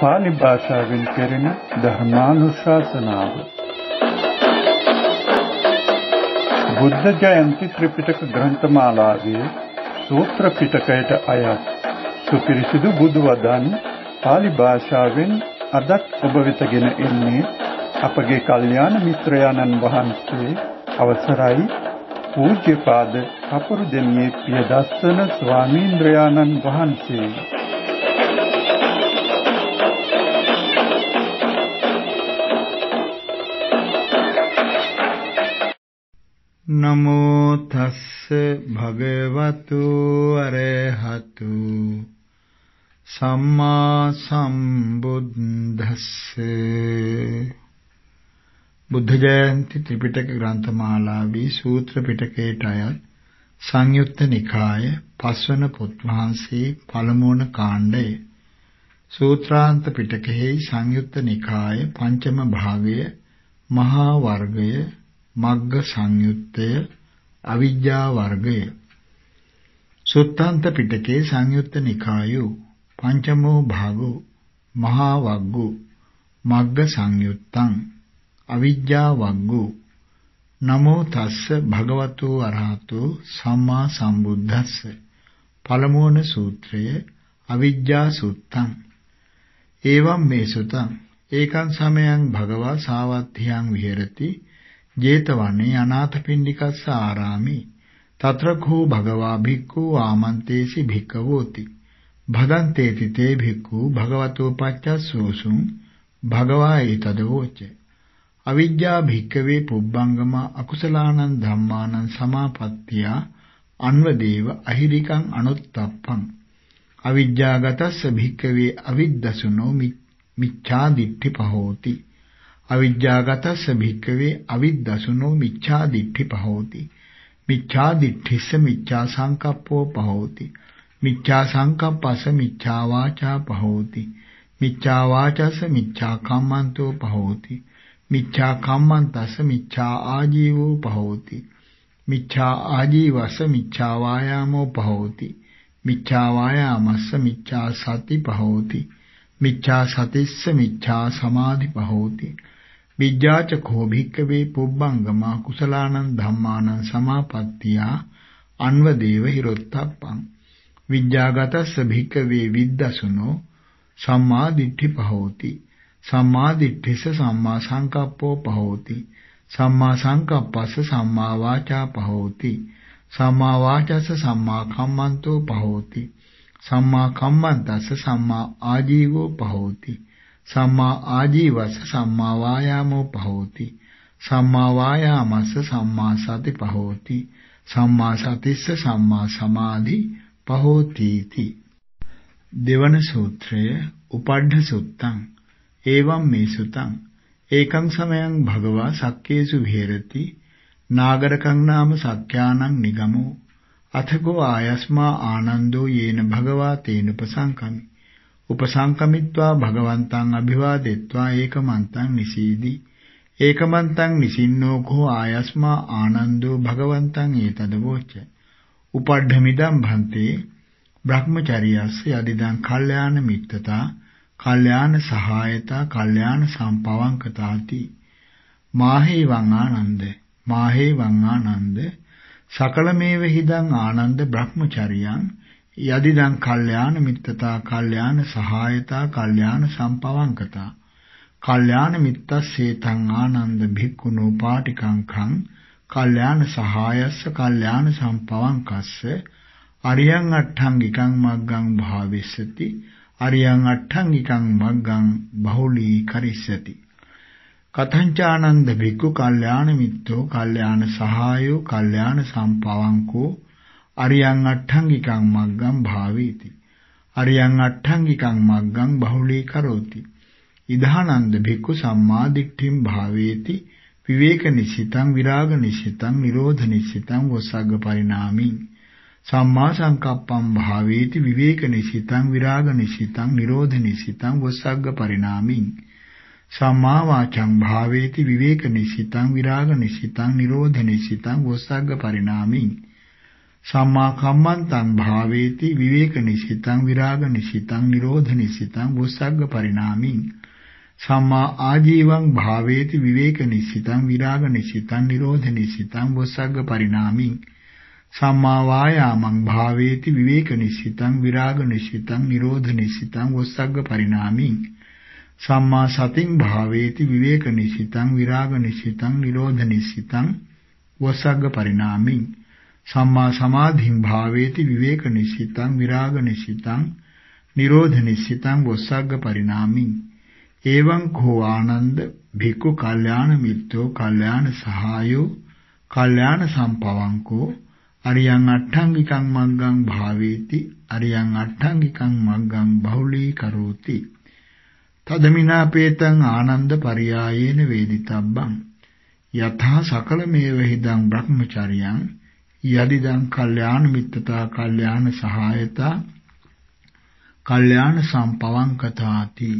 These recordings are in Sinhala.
පාලි භාෂාවෙන් කෙරෙන ධර්මානුශාසනාව බුද්ධ ජයන්ති ත්‍රිපිටක ග්‍රන්ථමාලාවේ සූත්‍ර පිටකයට අයත් සුපිරිසිදු බුදු වදන් පාලි භාෂාවෙන් අදත් ඔබ වෙතගෙන එන්නේ අපගේ කල්යාණ මිත්‍රයාණන් වහන්සේ අවසරයි පූජ්‍යපාද කපුරු දෙනියේ පියදස්සන ස්වාමීන්ද්‍රයාණන් වහන්සේ නමෝ තස්ස භගවතු අරහතු සම්මා සම්බුද්දස්ස බුද්ධ ජයන්ති ත්‍රිපිටක ග්‍රන්ථමාලාවේ සූත්‍ර පිටකයට අයත් සංයුත්ත නිකාය පස්වන පොත් වහන්සේ පළමුවන කාණ්ඩය සූත්‍රාන්ත පිටකෙහි සංයුත්ත නිකාය පංචම භාගය මහා වර්ගය මග්ග සංයුත්තය අවිජ්ජා වර්ගය සුත්තාන්ත පිටකේ සංයුත්ත නිකායෝ පංචමෝ භාගෝ මහා වග්ගෝ මග්ග සංයුත්තං අවිජ්ජා වග්ගෝ නමෝ තස්ස භගවතු අරහතෝ සම්මා සම්බුද්දස්ස පළමුවන සූත්‍රය අවිජ්ජා සුත්තං එවම් මේ සුතං ඒකං සමයං භගවා සාවත්ථියං විහෙරති ජේතවනේ අනාථපිණ්ඩිකස්ස ආරාමේ తత్రඛෝ භගවා භික්ඛෝ ආමන්තේසි භික්ඛවෝති භදන්තේති තේ භික්ඛු භගවතෝ පච්චස්සෝසුං භගවා ඊතදවෝච අවිජ්ජා භික්ඛවේ පුබ්බංගම අකුසලානං ධම්මානං සමාපත්තිය අන්වදේව අහිරිකං අනුත්තප්පං අවිජ්ජාගතස්ස භික්ඛවේ අවිද්දසුනෝ මිච්ඡාදිත්‍ති පහෝති අවිජ්ජාගතස්ස භික්කවේ අවිද්දසුනෝ මිච්ඡා දිට්ඨි පහෝති. මිච්ඡා දිට්ඨිස්ස මිච්ඡා සංකප්පෝ පහෝති. මිච්ඡා සංකප්පස මිච්ඡා වාචා පහෝති. මිච්ඡා වාචස මිච්ඡා කම්මන්තෝ පහෝති. මිච්ඡා කම්මන්තස මිච්ඡා ආජීවෝ පහෝති. මිච්ඡා ආජීවස මිච්ඡා වායාමෝ පහෝති. මිච්ඡා වායාමස්ස මිච්ඡා සති පහෝති. මිච්ඡා සතිස්ස මිච්ඡා සමාධි පහෝති. විජ්ජාච කෝ භික්කවේ පුබ්බංගමා කුසලානං ධම්මානං සමාපත්තියා අන්වදේව හිරොත්තප්පං විජ්ජාගතස්ස භික්කවේ විද්දසුනෝ සම්මා දිට්ඨි පහෝති සම්මා දිට්ඨිස සම්මා සංකප්පෝ පහෝති සම්මා සංකප්පස්ස සම්මා වාචා පහෝති සම්මා වාචස්ස සම්මා කම්මන්තෝ පහෝති සම්මා කම්මන්තස්ස සම්මා ආජීවෝ පහෝති සම්මා ආජීවස සම්මා වායාමෝ පහෝති සම්මා වායාමස සම්මා සති පහෝති සම්මා සතිස්ස සම්මා සමාධි පහෝති इति දෙවන සූත්‍රය උපඩ්ඩ සුත්තං එවම් මේ සුතං ඒකං සමයං භගවා සක්කේසු විහෙරති නාගරකං නාම සක්‍යානං නිගමෝ අතකෝ ආයස්මා ආනන්දෝ යේන භගවා තේන උපසංකමි උපසංකමිත්වා භගවන්තං අභිවාදෙත්වා ඒකමන්තං නිසීදි ඒකමන්තං නිසින්නෝ කෝ ආයස්මා ආනන්දෝ භගවන්තං ඒතදවෝච උපඩ්ඩමිදම් භන්තේ බ්‍රහ්මචරියස්ස යදිදං කල්යාණ මිත්තතා කල්යාණ සහායතා කල්යාණ සම්පවංකතාති මාහේ වං ආනන්ද මාහේ වං ආනන්ද සකලමේව හිදං ආනන්ද බ්‍රහ්මචරියං යදිදං කල්යාණ මිත්තතා කල්යාණ සහායතා කල්යාණ සම්පවංකතා කල්යාණ මිත්තස්සේතං ආනන්ද භික්ඛුනෝ පාටිකංඛං කල්යාණ සහායස්ස කල්යාණ සම්පවංකස්ස අරියං අට්ඨංගිකං මග්ගං භාවිස්සති අරියං අට්ඨංගිකං මග්ගං බහුලී කරිස්සති කතංචානන්ද භික්ඛු කල්යාණ මිත්තෝ කල්යාණ සහායෝ කල්යාණ සම්පවංකෝ අරියං අට්ඨංගිකං මග්ගං භාවේති. අරියං අට්ඨංගිකං මග්ගං බහුලී කරෝති. ඉදානන්ද භික්ඛු සම්මා දිට්ඨින් භාවේති. විවේක නිසිතං විරාග නිසිතං නිරෝධ නිසිතං වසග්ග පරිණාමි. සම්මා සංකප්පං භාවේති විවේක නිසිතං විරාග නිසිතං නිරෝධ නිසිතං වසග්ග පරිණාමි. සම්මා වාචං භාවේති විවේක නිසිතං විරාග නිසිතං නිරෝධ නිසිතං වසග්ග පරිණාමි. සම්මා කම්මන්තං භාවේති විවේක නිසිතං විරාග නිසිතං නිරෝධ නිසිතං උස්සග්ග පරිණාමින් සම්මා ආජීවං භාවේති විවේක නිසිතං විරාග නිසිතං නිරෝධ නිසිතං උස්සග්ග පරිණාමින් සම්මා වායාමං භාවේති විවේක නිසිතං විරාග නිසිතං නිරෝධ නිසිතං උස්සග්ග පරිණාමින් සම්මා සතින් භාවේති විවේක නිසිතං විරාග නිසිතං නිරෝධ නිසිතං උස්සග්ග පරිණාමින් සම්මා සමාධිං භාවේති විවේක නිසිතං විරාග නිසිතං නිරෝධ නිසිතං වොස්සග්ග පරිණාමින් එවං කෝ ආනන්ද භික්ඛු කල්යාණ මිත්‍රෝ කල්යාණ සහායෝ කල්යාණ සම්පවංකෝ අරියං අට්ඨංගිකං මග්ගං භාවේති අරියං අට්ඨංගිකං මග්ගං බහුලී කරෝති තදමිනාපේතං ආනන්ද පරියායේන වේදිතබ්බං යථා සකල මේව හිදං බ්‍රහ්මචර්යං යදිදං කල්යාණ මිත්‍රතා කල්යාණ සහායතා කල්යාණ සම්පවංකතාති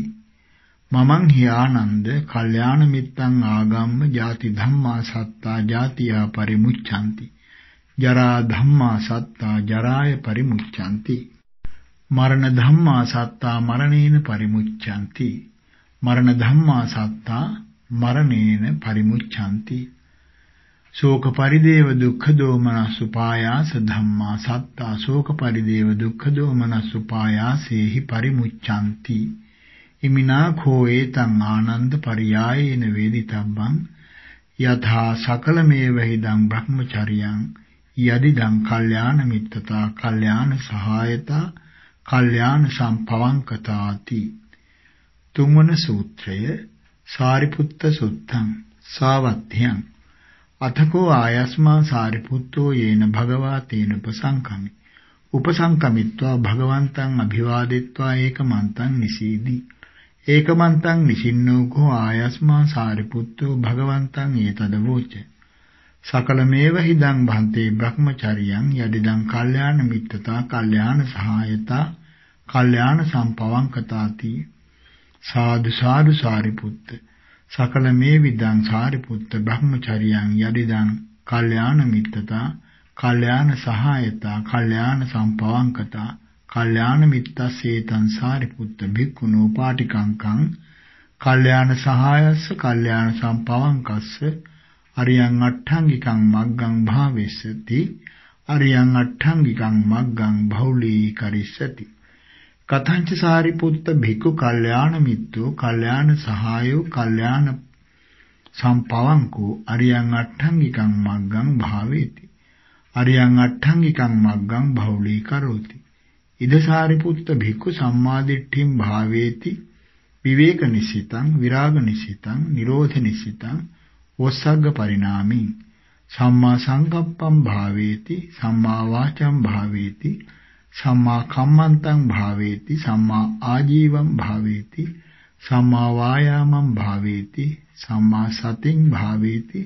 මමං හි ආනන්ද කල්යාණ මිත්තං ආගම්ම ಜಾති ධම්මා සත්තා ಜಾතියා පරිමුච්ඡanti ජරා ධම්මා සත්තා ජරාය පරිමුච්ඡanti මරණ ධම්මා සත්තා මරණේන පරිමුච්ඡanti මරණ ධම්මා සත්තා මරණේන පරිමුච්ඡanti ශෝක පරිදේව දුක්ඛ දෝමනස් උපායාස ධම්මා සත්තා ශෝක පරිදේව දුක්ඛ දෝමනස් උපායාසේහි පරිමුච්ඡanti ඉමිනා khෝ ඒතං ආනන්ද පරියායේන වේදිතබ්බං යථා සකලමේව හිදං බ්‍රහ්මචරියං යදිදං කල්යාණ මිත්තතා කල්යාණ සහායතා කල්යාණ සම්පවංකතාති තුන්වන සූත්‍රය සාරිපුත්ත සුත්තං සාවත්ථ්‍යං අතකෝ ආයස්මා සාරිපුත්තෝ යේන භගවා තේන උපසංකමි. උපසංකමිත්වා භගවන්තං අභිවාදෙත්වා ඒකමන්තං නිසීදි. ඒකමන්තං නිසින්නෝකෝ ආයස්මා සාරිපුත්තෝ භගවන්තං ඒතදවෝච. සකලමේව හිදං භන්තේ බ්‍රහ්මචරියං යදිදං කල්යාණ මිත්තතා කල්යාණ සහායතා කල්යාණ සම්පවංකතාති සාදු සාදු සාරිපුත්තේ සකල මේ විදං සාරිපුත්ත බ්‍රහ්මචරියං යදිදං කල්යාණ මිත්තතා කල්යාණ සහායතා කල්යාණ සම්පවංකතා කල්යාණ මිත්තස්සේතං සාරිපුත්ත භික්ඛුනෝ පාටිකංකං කල්යාණ සහායස්ස කල්යාණ සම්පවංකස්ස අරියං අට්ඨංගිකං මග්ගං භාවෙස්සති අරියං අට්ඨංගිකං මග්ගං බහුලී කරිස්සති කතංච සාරිපුත්ත භික්ඛු කල්යාණ මිත්‍රෝ කල්යාණ සහායෝ කල්යාණ සම්පවංකෝ අරියං අට්ඨංගිකං මග්ගං භාවේති අරියං අට්ඨංගිකං මග්ගං බහුලී කරෝති ඉද සාරිපුත්ත භික්ඛු සම්මාදිට්ඨින් භාවේති විවේක නිසිතං විරාග නිසිතං නිරෝධ නිසිතං වොස්සග්ග පරිණාමී සම්මා සංකප්පම් භාවේති සම්මා වාචම් භාවේති සම්මා කම්මන්තං භාවේති සම්මා ආජීවං භාවේති සම්මා වායාමං භාවේති සම්මා සතිං භාවේති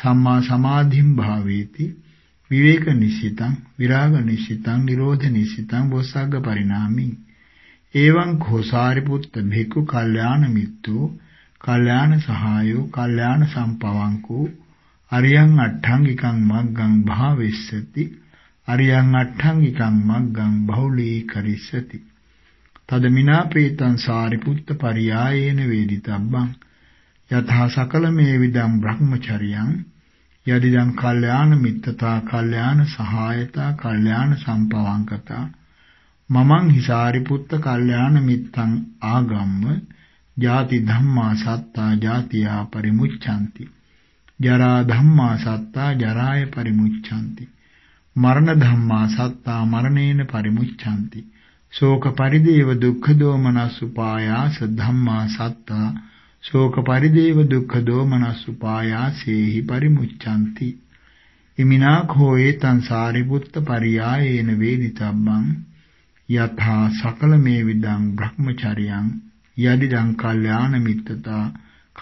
සම්මා සමාධිං භාවේති විවේක නිසිතං විරාග නිසිතං නිරෝධ නිසිතං බොසග්ග පරිණාමි එවං ഘോഷාරි පුත්ත භික්ඛු කල්යාණ මිත්‍රෝ කල්යාණ සහායෝ කල්යාණ සම්පවංකෝ අරියං අට්ඨංගිකං මග්ගං භාවෙස්සති අරියං අට්ඨංගිකං මග්ගං බහුලීකරිස්සති තද මිනාපේතං සාරිපුත්ත පරියායේන වේදිතබ්බං යතහ සකලමේ විදං බ්‍රහ්මචරියං යදිදං කල්යාණ මිත්තතා කල්යාණ සහායතා කල්යාණ සම්පවංකතා මමං හිසාරිපුත්ත කල්යාණ මිත්තං ආගම්ම ජාති ධම්මා සත්තා ජාතියා පරිමුච්ඡanti ජරා ධම්මා සත්තා ජරාය පරිමුච්ඡanti මරණ ධම්මා සත්තා මරණේන පරිමුච්ඡanti. ශෝක පරිදේව දුක්ඛ දෝමනස් උපායාස ධම්මා සත්තා ශෝක පරිදේව දුක්ඛ දෝමනස් උපායාසේහි පරිමුච්ඡanti. ඉමිනා කෝයේ තං සාරිපුත්ත පරියායේන වේදිතබ්බං යථා සකල මේ විදං භ්‍රමචරියං යදිදං කල්යාණ මිත්තතා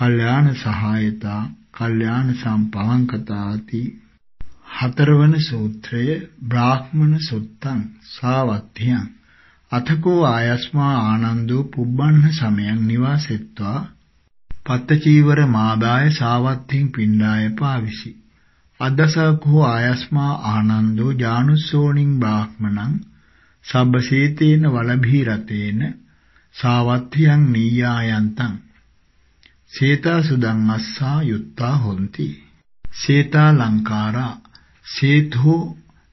කල්යාණ සහායතා කල්යාණ සම්පවංකතාති හතරවන සූත්‍රය බ්‍රාහ්මණ සුත්තං සාවත්තියං අතකෝ ආයස්මා ආනන්දෝ පුබ්බන්න සමයන් නිවාසෙත්වා පත්තචීවර මාදාය සාවත්තිං පිණ්ඩාය පාවිසි අදසකෝ ආයස්මා ආනන්දෝ ජානුස්සෝණින් බ්‍රාහ්මණං සබ්බසීතේන වලභී රතේන සාවත්තියං නීයායන්තං සේතා සුදං අස්සා යුත්තා හොಂತಿ සේතා ලංකාරා සේතෝ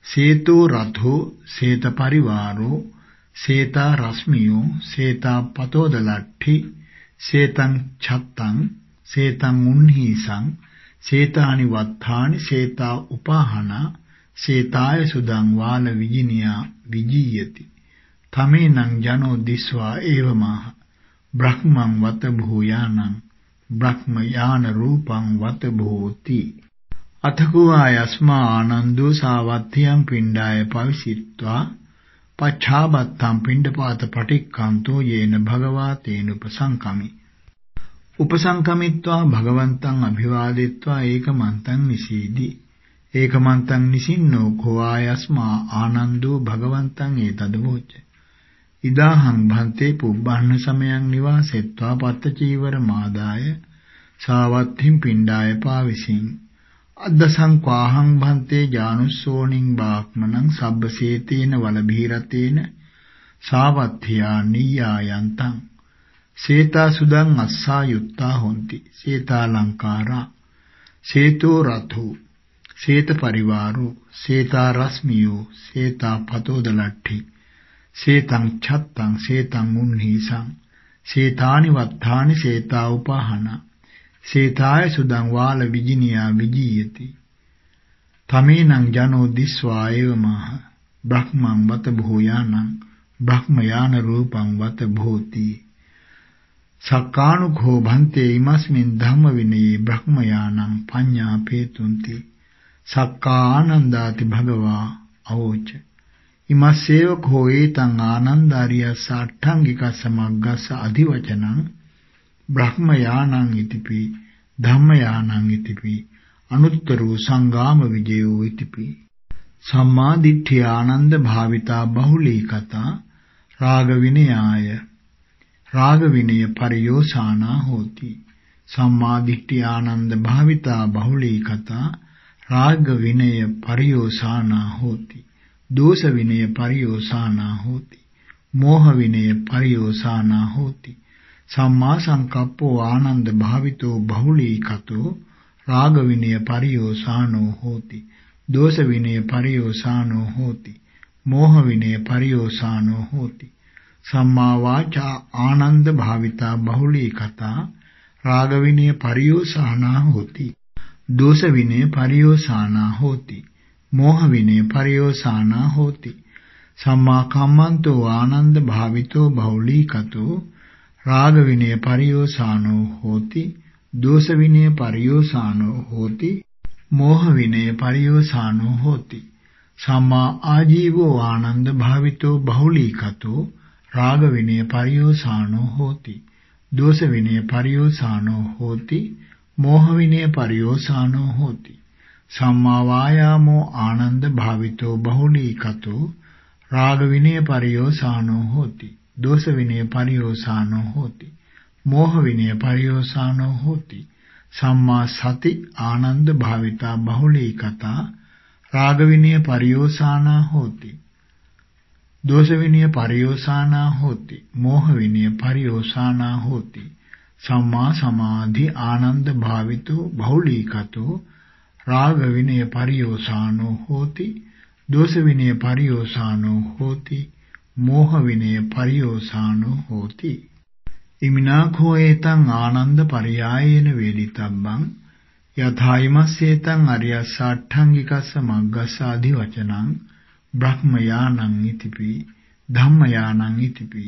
සේතෝ රතෝ සේත පරිවාරෝ සේතා රස්මියෝ සේතා පතෝදලට්ටි සේතං ඡත්තං සේතං උන්හිසං සේතානි වත්තානි සේතා උපාහන සේතාය සුදං වාල විජිනියා විජීයති තමේනං ජනෝ දිස්වා ඒවමාහ බ්‍රහ්මං වත භූයානං බ්‍රහ්ම යාන රූපං වත භූති අතකුවා යස්මා ආනන්දෝ සාවත්තියම් පිණ්ඩාය පවිසිට්වා පච්ඡාබත්තම් පිණ්ඩපාත පටික්ඛන්තෝ යේන භගවා තේන උපසංකමි උපසංකමිත්වා භගවන්තං අභිවාදෙත්වා ඒකමන්තං නිසීදි ඒකමන්තං නිසින්නෝ කෝආයස්මා ආනන්දෝ භගවන්තං ඒතදවෝච ඉදාහං භන්තේ පුබ්බහන සමයන් නිවාසෙත්වා පත්ත චීවර මාදාය සාවත්ථින් පිණ්ඩාය පාවිසින් අද්දසංකාහං භන්තේ ජානුස්සෝනින් බාක්මනං සබ්බසේතේන වලභීරතේන සාවත්ථියා නියායන්තං සේතා සුදං අස්සා යුත්තා හොಂತಿ සේතා ලංකාරා සේතෝ රතෝ සේත පරිවාරෝ සේතා රස්මියෝ සේතා පතෝදලට්ටි සේතං ඡත්තං සේතං උන්හිසං සේතානි වත්තානි සේතා උපහනා සේතාය සුදං වාල විජිනියා විජීයති. තමේනං ජනෝ දිස්වා එවමහ. බ්‍රහ්මං වත භූයානං බ්‍රහ්ම යාන රූපං වත භෝති. සක්කානුඛෝ භන්තේ ඉමස්මින් ධම්ම විනයේ බ්‍රහ්ම යානං පඤ්ඤා පේතුන්ති. සක්කානන්දාති භගවා අවෝච. ඉමස්සේව කෝ ඒතං ආනන්දාරිය සාඨංගික සමග්ගස අධිවචනං බ්‍රහ්ම යානං ඉතිපි ධම්ම යානං ඉතිපි අනුත්තරෝ සංගාම විජයෝ ඉතිපි සම්මා දිට්ඨිය ආනන්ද භාවිතා බහුලී කතා රාග විනයාය රාග විනය පරියෝසానా හෝති සම්මා දිට්ඨිය ආනන්ද භාවිතා බහුලී කතා රාග විනය පරියෝසానా හෝති දෝෂ විනය පරියෝසానా හෝති මෝහ විනය පරියෝසానా හෝති සම්මා සංකප්පෝ ආනන්ද භාවිතෝ බහුලීකතෝ රාග විනය පරියෝසානෝ හෝති. දෝෂ විනය පරියෝසානෝ හෝති. මෝහ විනය පරියෝසානෝ හෝති. සම්මා වාචා ආනන්ද භාවිතා බහුලීකතා රාග විනය පරියෝසානා හෝති. දෝෂ විනය පරියෝසානා හෝති. මෝහ විනය පරියෝසානා හෝති. සම්මා කම්මන්තෝ ආනන්ද භාවිතෝ බහුලීකතෝ රාග විනය පරියෝසానෝ හෝති දෝෂ විනය පරියෝසానෝ හෝති මෝහ විනය පරියෝසానෝ හෝති සම්මා ආජීවෝ ආනන්ද භාවිතෝ බහුලීකතෝ රාග විනය පරියෝසానෝ හෝති දෝෂ විනය පරියෝසానෝ හෝති මෝහ විනය පරියෝසానෝ හෝති සම්මා වායාමෝ ආනන්ද භාවිතෝ බහුලීකතෝ රාග විනය පරියෝසానෝ හෝති දෝෂ විනය පරියෝසානෝ හෝති. මෝහ විනය පරියෝසානෝ හෝති. සම්මා සති ආනන්ද භාවිතා බහුලී කතා රාග විනය පරියෝසානා හෝති. දෝෂ විනය පරියෝසානා හෝති. මෝහ විනය පරියෝසානා හෝති. සම්මා සමාධි ආනන්ද භාවිතෝ බහුලීකතෝ රාග විනය පරියෝසානෝ හෝති. දෝෂ විනය පරියෝසානෝ හෝති. මෝහ විනය පරියෝසානෝ හෝති ඉමිනාඛෝ ඒතං ආනන්ද පරියායේන වේලිතබ්බං යථායිමස්සේතං අරියස්සාඨංගිකස්ස මග්ගස්සාදි වචනං බ්‍රහ්මයානං ඉතිපි ධම්මයානං ඉතිපි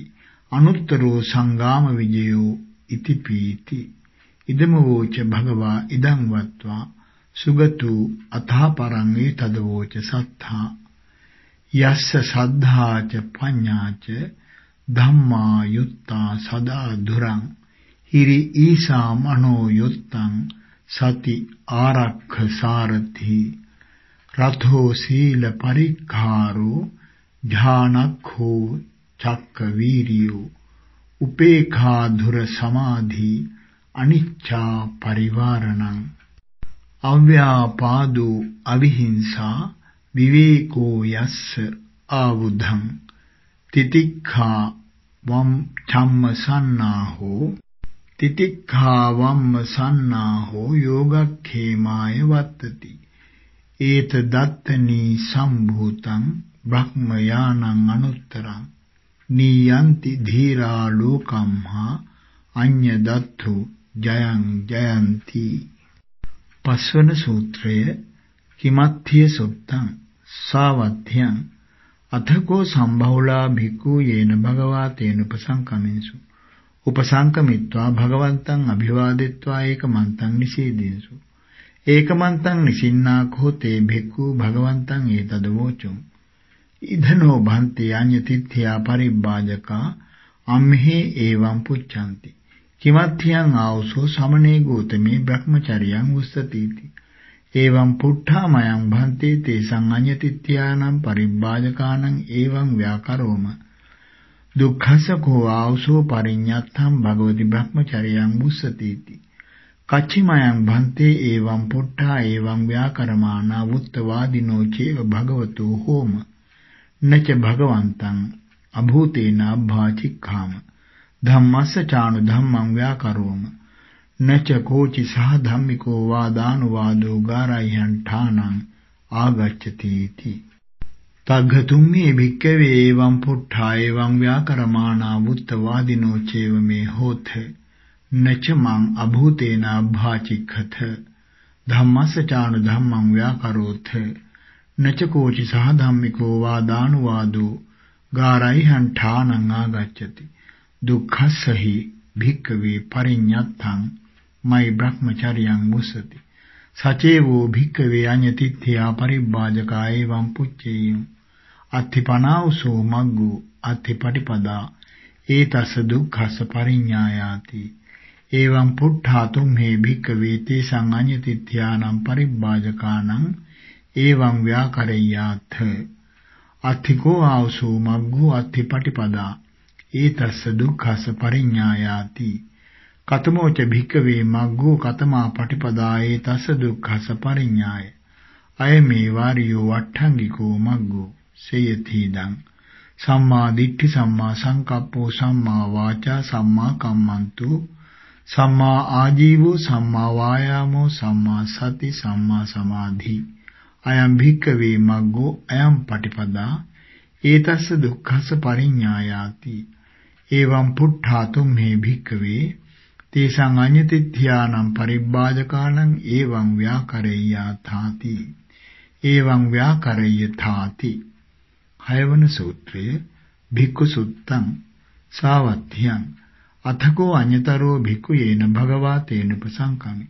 අනුත්තරෝ සංගාම විජයෝ ඉතිපීති ඉදම වෝච භගවා ඉදං වත්වා සුගතු අථාපරං වේ තදවෝච සත්තා යස්ස සද්ධාච පඤ්ඤාච ධම්මා යුත්තා සදා දුරං හිරි ඊසා මනෝ යුත්තං සති ආරක්ඛ සාරති රතෝ සීල පරික්ඛාරෝ ඥානක්ඛෝ චක්ක වීරියෝ උපේඛා ධුර සමාධි අනිච්චා පරිවාරණං අව්‍යාපාදෝ අවිහිංසා විවේකෝ යස්ස ආවුද්ධං තිතික්ඛා වම් ධම්මසන්නාහෝ තිතික්ඛා වම්ම සන්නාහෝ යෝගක්ඛේමාය වත්තති ඒත දත්තනී සම්භූතං බ්‍රහ්ම යානං අනුත්තරං නීයන්ති ධීරා ලෝකම්හා අඤ්ඤ දත්තු ජයං ජයන්ති පස්වන සූත්‍රය කිමත්ථිය සුත්තං सावध्यं अथको सम्भौला भिक्खु येन भगवा तेनुपसङ्कमिन्सु उपसङ्कमित्वा भगवन्तम् अभिवादित्वा एकमन्तं निषेदिन्सु एकमन्तं निषिन्नाखो ते भिक्खु भगवन्तम् एतदवोचुम् इधनो भन्ति अन्यतिथ्या परिभाजका अम्हे एवं पुच्छन्ति किमर्थ्यं आवसो समने गौतमे ब्रह्मचर्यं वसतीति එවං පුට්ඨාමයන් භන්තේ තේසං අඤ්ඤතිත්‍යානම් පරිබ්බාජකානම් එවං ව්‍යාකරෝම දුක්ඛසකෝ ආවසෝ පරිඤ්ඤත්තම් භගවති බ්‍රහ්මචරියං මුස්සතිති කච්චිමයන් භන්තේ එවං පුට්ඨා එවං ව්‍යාකරමානා වුත්තවාදිනෝ චේව භගවතු හෝම නච භගවන්තං අභූතේන අභාචික්ඛාම ධම්මස්ස චානු ධම්මං ව්‍යාකරෝම නච කෝචි සහ ධම්මිකෝ වාදානුවාදෝ ගාරායන් ඨානං ආගච්ඡති इति තග්ගතුම් මේ භික්කවේ එවං පුට්ඨා එවං ව්‍යාකරමාණා වුත්ත වාදිනෝ චේව මේ හෝත නච මං අභූතේන අභාචික්ඛත ධම්මස්සචාන ධම්මං ව්‍යාකරෝත නච කෝචි සහ ධම්මිකෝ වාදානුවාදෝ ගාරායන් ඨානං ආගච්ඡති දුක්ඛස්සහි භික්කවේ පරිඤ්ඤත්තං මයි බ්‍රහ්මචර්යං මුසති. සචේවෝ භික්කවේ අඤ්ඤතිත්ථයා පරිබ්බාජකා එවං පුච්චේයං. අත්ථිපනාවසෝ මග්ගෝ අත්ථිපටිපදා ඒතස දුක්ඛස පරිඤ්ඤායාති. එවං පුට්ඨාතුම් හේ භික්කවේ තේසං අඤ්ඤතිත්ථයානම් පරිබ්බාජකානම් එවං ව්‍යාකරය්‍යාත. අත්ථිකෝ ආවසෝ මග්ගෝ අත්ථිපටිපදා ඒතස්ස දුක්ඛස පරිඤ්ඤායාති කතමෝච භික්කවේ මග්ගෝ කතමා පටිපදායේ තස දුක්ඛස පරිඤ්ඤාය අය මේ වාරියෝ වට්ඨංගිකෝ මග්ගෝ සේයති දං සම්මා දිට්ඨි සම්මා සංකප්පෝ සම්මා වාචා සම්මා කම්මන්තු සම්මා ආජීවෝ සම්මා වායාමෝ සම්මා සති සම්මා සමාධි අයම් භික්කවේ මග්ගෝ අයම් පටිපදා ඒතස්ස දුක්ඛස පරිඤ්ඤායාති එවං පුට්ඨාතුම් මේ භික්කවේ තේසං අඤ්ඤතිත්‍යානම් පරිබ්බාජකාණං එවං ව්‍යාකරෙය්‍යා තාති එවං ව්‍යාකරෙය්‍ය තාති හයවන සූත්‍රය භික්ඛු සුත්තං සාවත්ථ්‍යං අතකෝ අඤ්‍යතරෝ භික්ඛු යේන භගවා තේන උපසංකමි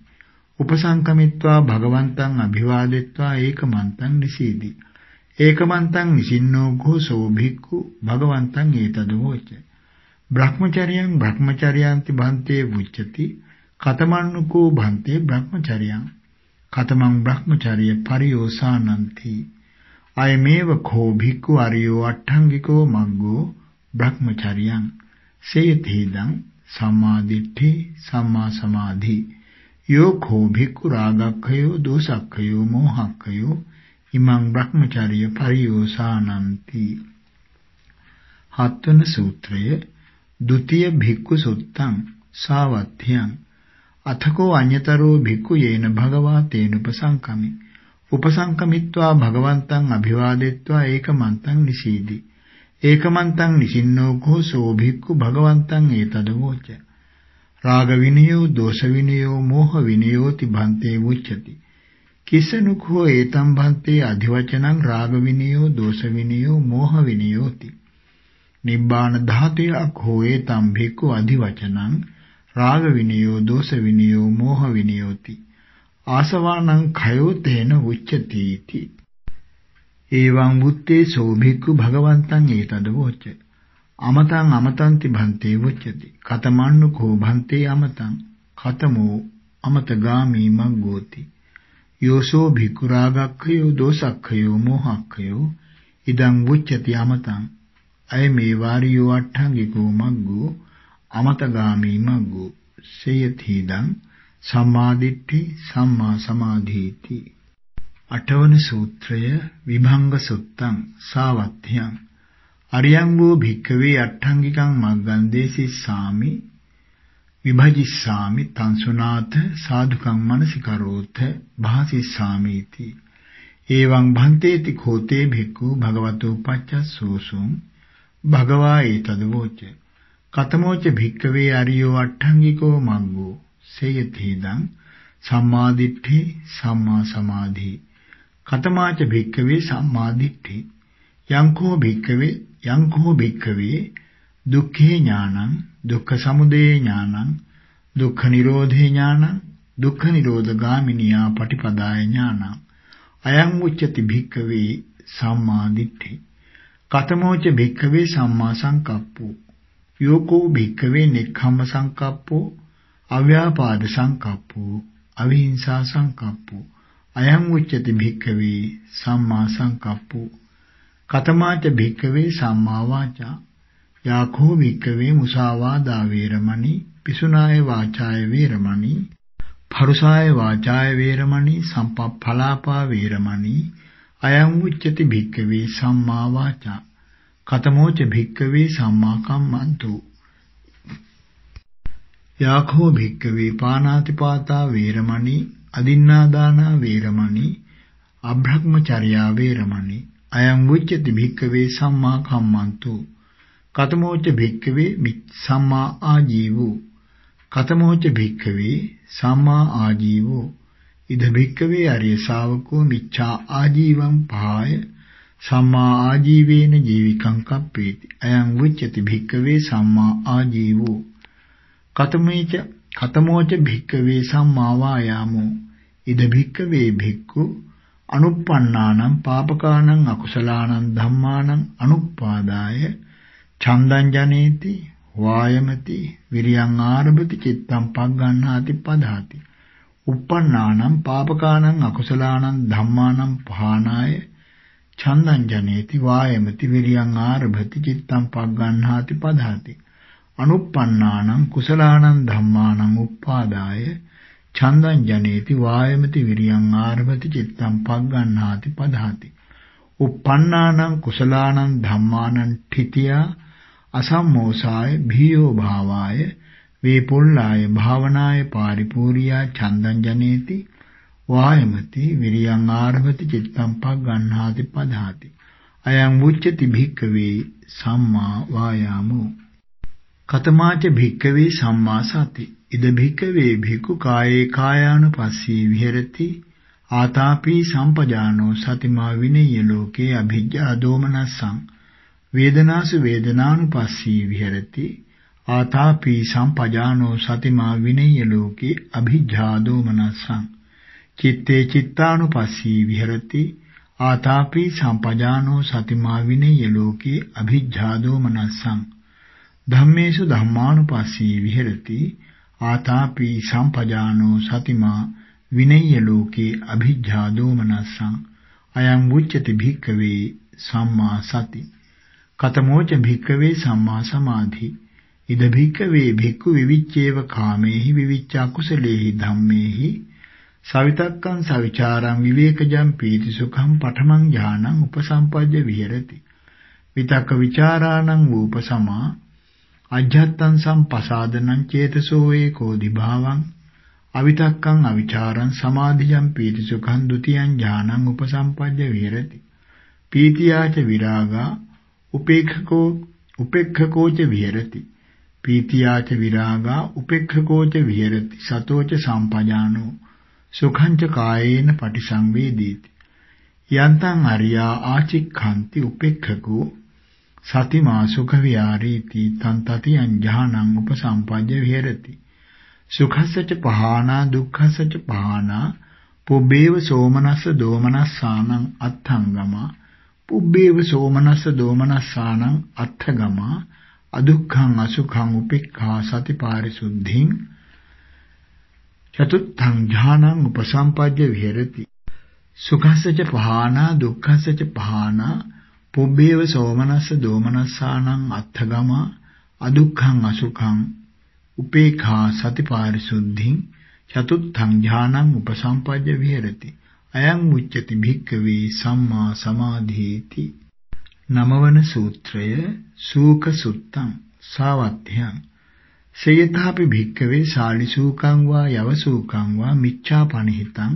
උපසංකමිත්වා භගවන්තං අභිවාදෙත්වා ඒකමන්තං නිසීදි ඒකමන්තං නිසින්නෝ ഘോഷෝ භික්ඛු භගවන්තං ඒතදෝචේ බ්‍රහ්මචර්යං බ්‍රහ්මචර්යාන්ති භන්තේ වුච්චති කතමන්නුකෝ භන්තේ බ්‍රහ්මචර්යං කතමං බ්‍රහ්මචර්ය පරියෝසානಂತಿ අයමේව කෝ භික්ඛු අරියෝ අට්ඨංගිකෝ මග්ගෝ බ්‍රහ්මචර්යං සේතේදං සම්මාදිට්ඨි සම්මා සමාධි යෝ කෝ භික්ඛු රාගක්ඛයෝ දෝසක්ඛයෝ මෝහක්ඛයෝ ඉමං බ්‍රහ්මචර්ය පරියෝසානಂತಿ හත්වන සූත්‍රය द्वितीय भिक्खु सुत्तං सावත්ථ්‍යං අතකෝ අඤ්‍යතරෝ භික්ඛු යේන භගවා තේන උපසංකමි උපසංකමිත්වා භගවන්තං අභිවාදෙත්වා ඒකමන්තං නිසීදි ඒකමන්තං නිසින්නෝකෝ සෝ භික්ඛු භගවන්තං ඒතදවෝච රාග විනයෝ දෝෂ විනයෝ මෝහ විනයෝ තිබන්තේ උච්චති කිසනුඛෝ ඒතම් භන්තේ අධිවචනං රාග විනයෝ දෝෂ විනයෝ මෝහ විනයෝති නිබ්බාන ධාතයක් හෝයේතම් භික්ඛු අධිවචනං රාග විනයෝ දෝෂ විනයෝ මෝහ විනයෝති ආසවානං khයෝ තේන උච්චති इति එවං මුත්තේ සෝ භික්ඛු භගවන්තං ඒතද වොච්ච අමතං අමතං තිභන්තේ වොච්චති කතමන්නු කෝ භන්තේ අමතං කතමෝ අමතගාමී මග්ගෝති යෝසෝ භික්ඛු රාගක්ඛයෝ දෝසක්ඛයෝ මෝහක්ඛයෝ ඉදං උච්චති අමතං අය මේ වාරියෝ අට්ඨංගිකෝ මග්ගෝ අමතගාමී මග්ගෝ සේයතිදං සම්මාදිට්ඨි සම්මා සමාධීති අටවන සූත්‍රය විභංග සුත්තං සාවත්ථ්‍යං අරියං වූ භික්ඛවේ අට්ඨංගිකං මග්ගං දේසිස්සාමි විභජිස්සාමි තංසුනාත සාදුකං මනසිකරෝත භාසිස්සාමීති එවං භන්තේති කෝතේ භික්ඛු භගවතු පච්චසෝසුං භගවා ඒතද වූච කතමෝච භික්කවේ අරියෝ අට්ඨංගිකෝ මග්ගෝ සේයතේදං සම්මාදිට්ඨි සම්මා සමාධි කතමාච භික්කවේ සම්මාදිට්ඨි යංකෝ භික්කවේ යංකෝ භික්කවේ දුක්ඛේ ඥානං දුක්ඛ සමුදය ඥානං දුක්ඛ නිරෝධේ ඥානං දුක්ඛ නිරෝධ ගාමිනියා පටිපදාය ඥානං අයං උච්චති භික්කවේ සම්මාදිට්ඨි කතමෝච භික්ඛවේ සම්මා සංකප්පෝ යෝකෝ භික්ඛවේ නෙක්ඛම්ම සංකප්පෝ අව්‍යාපාද සංකප්පෝ අවිහිංසා සංකප්පෝ අයං උච්චති භික්ඛවේ සම්මා සංකප්පෝ කතමාච භික්ඛවේ සම්මා වාචා යාඛෝ භික්ඛවේ මුසාවාදා වේරමණී පිසුනාය වාචාය වේරමණී පරුසාය වාචාය වේරමණී සම්පප්ඵලාපා වේරමණී අයං උච්චති භික්කවේ සම්මා වාචා කතමෝච භික්කවේ සම්මා කම්මන්තෝ යඛෝ භික්කවේ පානාති පාතා වේරමණී අදින්නාදානා වේරමණී අබ්‍රහ්මචර්යා වේරමණී අයං උච්චති භික්කවේ සම්මා කම්මන්තෝ කතමෝච භික්කවේ සම්මා ආජීවෝ කතමෝච භික්කවේ සම්මා ආජීවෝ ඉද වික්කවේ අරිය ශාවකෝ මිච්ඡා ආජීවං පහාය සම්මා ආජීවේන ජීවිකං කප්පේති අයං උච්චති භික්කවේ සම්මා ආජීවෝ කතමේච කතමෝච භික්කවේ සම්මා වායාමෝ ඉද භික්කවේ භික්ඛු අනුප්පන්නානම් පාපකානම් අකුසලානම් ධම්මානම් අනුප්පාදාය චන්දං ජනේති වායමති විරියං ආරභති චිත්තං පග්ගණ්හාති පදහති uppannānaṁ pāpakānaṁ akusalaānaṁ dhammānaṁ pahānāya චන්දං ජනේති වායමති විරියං ආරභති චිත්තං පග්ගණ්හාති පදහති අනුප්පන්නානං කුසලානං ධම්මානං උප්පාදාය චන්දං ජනේති වායමති විරියං ආරභති චිත්තං පග්ගණ්හාති පදහති උප්පන්නානං කුසලානං ධම්මානං ඨිතියා අසම්මෝසාය භීයෝ භාවාය වේපොල්ලාය භාවනාය පාරිපූර්ණියා චන්දං ජනේති වායමති විරියං ආරභති චිත්තං පග්ගණ්හාති පදහාති අයං උච්චති භික්ඛවේ සම්මා වායාමෝ කතමාච භික්ඛවේ සම්මා සති ඉද භික්ඛවේ භික්ඛු කායේ කායානුපස්සී විහෙරති ආතාපි සම්පජානෝ සතිමා විනේය ලෝකේ අභිජ්ජා දෝමනස්සං වේදනාසු වේදනානුපස්සී විහෙරති ආතාපි සම්පජානෝ සතිමා විනේය ලෝකේ අභිජ්ජාදෝ මනසං චිත්තේ චිත්තානුපස්සී විහෙරති ආතාපි සම්පජානෝ සතිමා විනේය ලෝකේ අභිජ්ජාදෝ මනසං ධම්මේසු ධම්මානුපස්සී විහෙරති ආතාපි සම්පජානෝ සතිමා විනේය ලෝකේ අභිජ්ජාදෝ මනසං අයං උච්චති භික්කවේ සම්මා සති කතමෝච භික්කවේ සම්මා සමාධි ඉද භික්කවේ භික්ඛු විවිච්ඡේව කාමේහි විවිච්ඡා කුසලේහි ධම්මේහි සවිතක්කං සවිචාරං විවේකජං පීති සුඛං පඨමං ඥානං උපසම්පජ්ජ විහෙරති විතක්ක විචාරාණං වූපසමා අජ්ජත්තං සම්පසාදනං චේතසෝ ඒකෝ දිභාවං අවිතක්කං අවිචාරං සමාධියං පීති සුඛං ဒ ුතියං ඥානං උපසම්පජ්ජ විහෙරති පීතියාච විරාගා උපේක්ඛකෝ උපේක්ඛකෝච විහෙරති පීතියාච විරාගා උපේක්ඛකෝච විහෙරති සතෝච සම්පජානෝ සුඛංච කායේන පටිසංවේදීති යන්තං අරියා ආචික්ඛන්ති උපේක්ඛකෝ සතිමා සුඛ විහාරීති තං තතියං ඥානං උපසම්පජ්ජ විහෙරති සුඛස්සච පහානා දුක්ඛස්සච පහානා පුබ්බේව සෝමනස්ස දෝමනස්සානං අත්ථංගම පුබ්බේව සෝමනස්ස දෝමනස්සානං අත්ථගමා අදුක්ඛං අසුඛං උපේක්ඛා සතිපාරිසුද්ධින් චතුත්ථං ඥානං උපසම්පජ්ජ විහෙරති සුඛස්සච පහානා දුක්ඛස්සච පහානා පුබ්බේව සෝමනස්ස දෝමනස්සානං අත්ථගම අදුක්ඛං අසුඛං උපේක්ඛා සතිපාරිසුද්ධින් චතුත්ථං ඥානං උපසම්පජ්ජ විහෙරති අයං මුච්චති භික්කවේ සම්මා සමාධීති නමවන සූත්‍රය සූක සුත්තං සාවත්ථ්‍යං සේයථාපි භික්කවේ සාලිසූකං වා යවසූකං වා මිච්ඡාපනිහිතං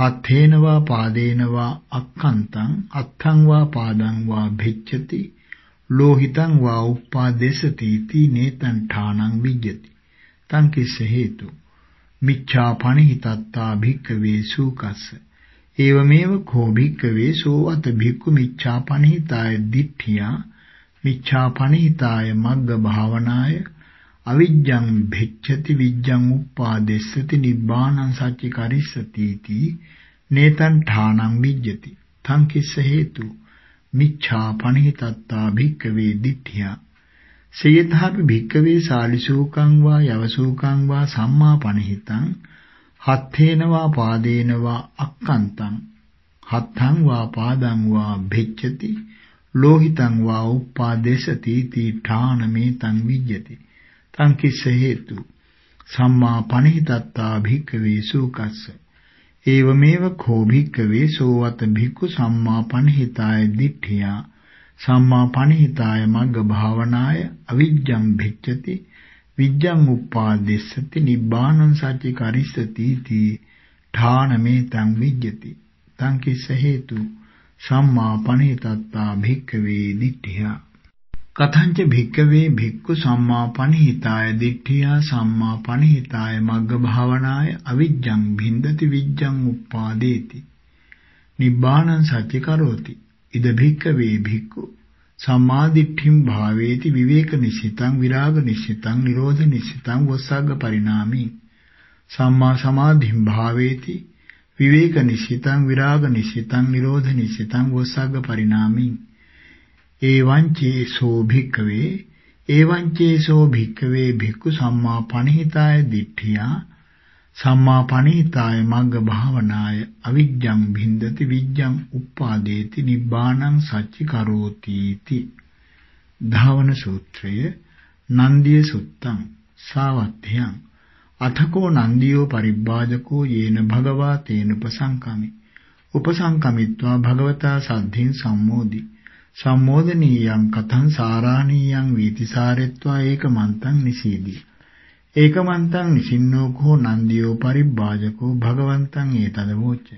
හත්තේන වා පාදේන වා අක්කන්තං අත්ථං වා පාදං වා භිච්ඡති ලෝහිතං වා උප්පාදේශති තී නේතං ඨානං විජ්ජති තං කිස්ස හේතු මිච්ඡාපනිහිතත්තා භික්කවේ සූකස්ස ඒවමේව කෝ භික්කවේ සෝ අත භික්ඛු මිච්ඡාපනිහිතාය දිඨියා මිච්ඡාපනිහිතාය මග්ග භාවනාය අවිජ්ජං භෙච්ඡති විජ්ජං උප්පාදෙස්සති නිබ්බාණං සච්චි කරිස්සති තී නේතං ඨානං විජ්ජති තං කිස්ස හේතු මිච්ඡාපනිහිතත්තා භික්කවේ දිඨියා සේයථාපි භික්කවේ සාලිසූකං වා යවසූකං වා සම්මාපනිහිතං හත්තේනවා පාදේනවා අක්කන්තං හත්තං වා පාදං වා භෙච්ඡති ලෝහිතං වා උප්පාදේශති තීඨානමේ තං විජ්ජති තං කිස්ස හේතු සම්මා පණිහිතත්තා භික්ඛවේ සූකස්ස ඒවමේව කෝ භික්ඛවේ සෝවත භික්ඛු සම්මා පණිහිතාය දිඨියා සම්මා පණිහිතාය මග්ග භාවනාය අවිජ්ජං භෙච්ඡති විජ්ජං උප්පාදෙස්සති නිබ්බානං සච්චි කරිස්සති තී ඨානමේ තං විජ්ජති තං කිස්ස හේතු සම්මා පණිතත්තා භික්ඛවේ දිට්ඨියා කතංච භික්ඛවේ භික්ඛු සම්මා පණිහිතාය දිට්ඨියා සම්මා පණිහිතාය මග්ග භාවනාය අවිජ්ජං භින්දති විජ්ජං උප්පාදේති නිබ්බානං සච්චි කරෝති ඉද භික්ඛවේ භික්ඛු සම්මාදිට්ඨිම් භාවේති විවේක නිසිතං විරාග නිසිතං නිරෝධ නිසිතං වස්සග්ග පරිණාමි සම්මා සමාධිම් භාවේති විවේක නිසිතං විරාග නිසිතං නිරෝධ නිසිතං වස්සග්ග පරිණාමි එවං චේසෝ භික්කවේ එවං චේසෝ භික්කවේ භික්ඛු සම්මා පණිහිතාය දිට්ඨියා සම්මා පණීතාය මග්ග භාවනාය අවිජ්ජං භින්දති විජ්ජං උප්පාදේති නිබ්බාණං සච්චි කරෝති इति ධාවන සූත්‍රය නන්දිය සුත්තං සාවත්ථ්‍යං අතකෝ නන්දියෝ පරිබ්බාජකෝ යේන භගවා තේන උපසංකමි උපසංකමිත්වා භගවතා සද්ධින් සම්මෝදි සම්මෝදනීයං කතං සාරාණීයං වීතිසාරෙත්වා ඒකමන්තං නිසීදී ඒකමන්තං නිසින්නෝකෝ නන්දියෝ පරිබ්බාජකෝ භගවන්තං ඒතදවෝච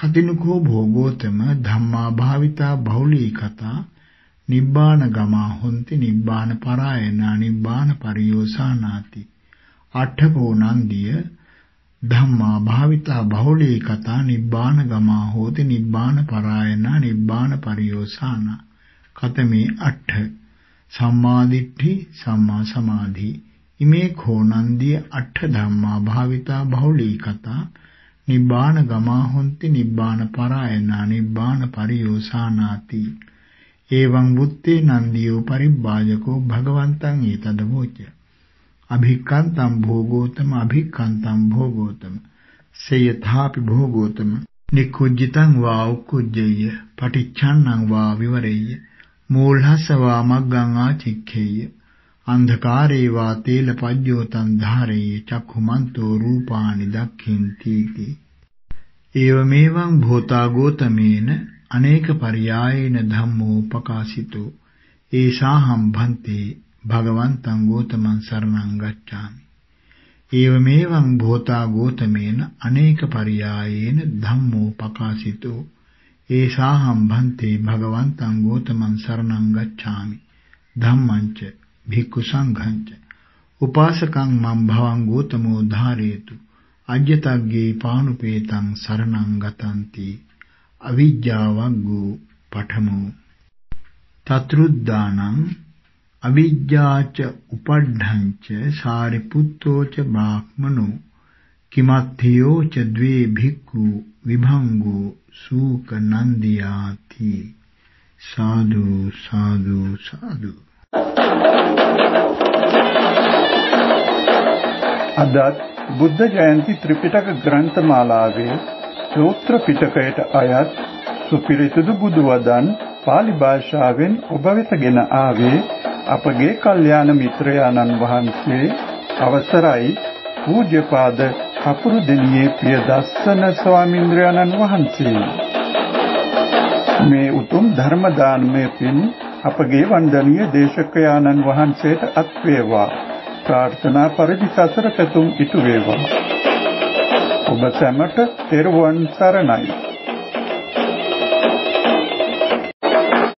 කතිනුකෝ භෝගෝතම ධම්මා භාවිතා බහුලී කතා නිබ්බාන ගමා හොಂತಿ නිබ්බාන පරායනා නිබ්බාන පරියෝසානාති අට්ඨකෝ නන්දිය ධම්මා භාවිතා බහුලී කතා නිබ්බාන ගමා හෝති නිබ්බාන පරායනා නිබ්බාන පරියෝසානා කතමේ අට්ඨ සම්මාදිට්ඨි සම්මා සමාධි ඉමේ කෝනන්දිය අට ධම්මා භාවිතා බහුලී කතා නිබ්බාන ගමා හොಂತಿ නිබ්බාන පරායනා නිබ්බාන පරියෝසානාති එවං බුත්තේ නන්දියෝ පරිබ්බාජකෝ භගවන්තං ඊතදවෝච අභික්ඛන්තං භෝගෝතම අභික්ඛන්තං භෝගෝතම සේයථාපි භෝගෝතම නිකුජ්ජිතං වා උක්කුජ්ජය පටිච්ඡන්නං වා විවරෙය්‍ය මූල්හසවා මග්ගං ආචික්ඛේය අන්ධකාරේ වා තේල පජ්ජෝතං ධාරේ චක්ඛුමන්තෝ රූපානි දක්ඛින්ති ඒව මේවං භෝතා ගෝතමේන අනේක පරියායේන ධම්මෝ පකාසිතෝ ඒසාහම් භන්තේ භගවන්තං ගෝතමං සරණං ගච්ඡාමි ඒව මේවං භෝතා ගෝතමේන අනේක පරියායේන ධම්මෝ පකාසිතෝ ඒසාහම් භන්තේ භගවන්තං ගෝතමං සරණං ගච්ඡාමි ධම්මංච භික්ඛු සංඝංච උපාසකං මම් භවං ගෝතමෝ ධාරේතු අජ්‍යතග්ගේ පානුපේතං සරණං ගතන්ති අවිජ්ජාවග්ගෝ පඨමෝ තත්‍රුද්දානං අවිජ්ජාච උපඩ්ඩංච සාරිපුත්තෝච බ්‍රාහ්මනෝ කිමත්ථයෝ ච द्वे භික්ඛු විභංගෝ සූක නන්දියාති සාදු සාදු සාදු අදත් බුද්ධ ජයන්ති ත්‍රිපිටක ග්‍රන්ථමාලාවේ සූත්‍ර පිටකයට අයත් සුපිරිසුදු බුදුවදන් pāli භාෂාවෙන් ඔබ වෙතගෙන ආවේ අපගේ කල්යාණ මිත්‍රයාණන් වහන්සේ අවසරයි පූජ්‍යපාද කපුරු දෙනියේ පියදස්සන ස්වාමීන්ද්‍රයාණන් වහන්සේ මේ උතුම් ධර්ම දානමය පින් අපගේ වන්දනීය දේශකයාණන් වහන්සේට අත් වේවා. ප්‍රාර්ථනා පරිදි සසර පැතුම් ඉටු වේවා. ඔබ සැමට තෙරුවන් සරණයි.